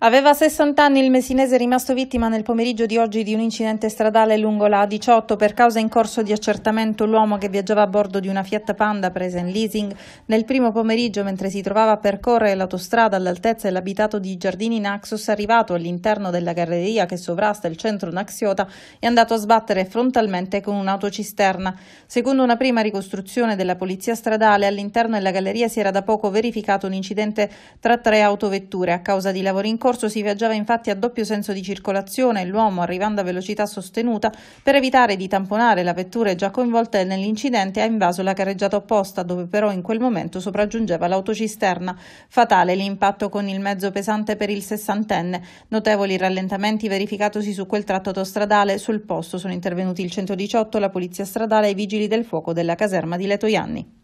Aveva 60 anni il mesinese rimasto vittima nel pomeriggio di oggi di un incidente stradale lungo la A18 per causa in corso di accertamento l'uomo che viaggiava a bordo di una Fiat Panda presa in leasing nel primo pomeriggio mentre si trovava a percorrere l'autostrada all'altezza dell'abitato di Giardini Naxos arrivato all'interno della galleria che sovrasta il centro Naxiota è andato a sbattere frontalmente con un'autocisterna. Secondo una prima ricostruzione della polizia stradale all'interno della galleria si era da poco verificato un incidente tra tre autovetture a causa di lavori in percorso si viaggiava infatti a doppio senso di circolazione, l'uomo arrivando a velocità sostenuta per evitare di tamponare la vettura già coinvolta nell'incidente ha invaso la carreggiata opposta dove però in quel momento sopraggiungeva l'autocisterna. Fatale l'impatto con il mezzo pesante per il sessantenne. Notevoli rallentamenti verificatosi su quel tratto autostradale. Sul posto sono intervenuti il 118, la polizia stradale e i vigili del fuoco della caserma di Letoianni.